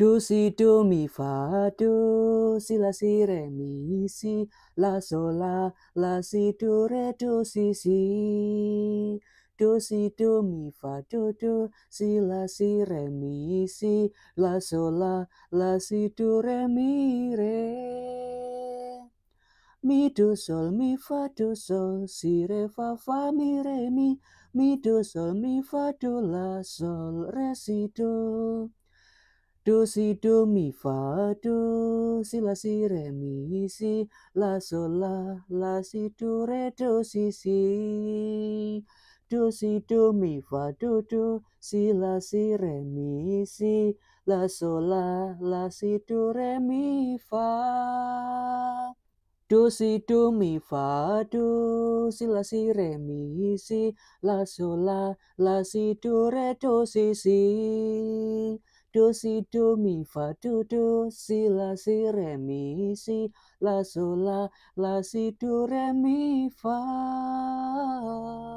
Do si do mi fa do si la si re mi si la sol la la si do re do si si do si do mi fa do do si la si re mi si la sol la la si do re mi re mi do sol mi fa do sol si re fa fa mi re mi mi do sol mi fa do la sol re si do Do si do mi fa do si la si re mi si la sol la la si do re do si si do si do mi fa do do si la si re mi si la sol la la si do re mi fa do si do mi fa do si la si re mi si la sol la la si do re do si si do si do mi fa do do si la si re mi si la sol la la si do re mi fa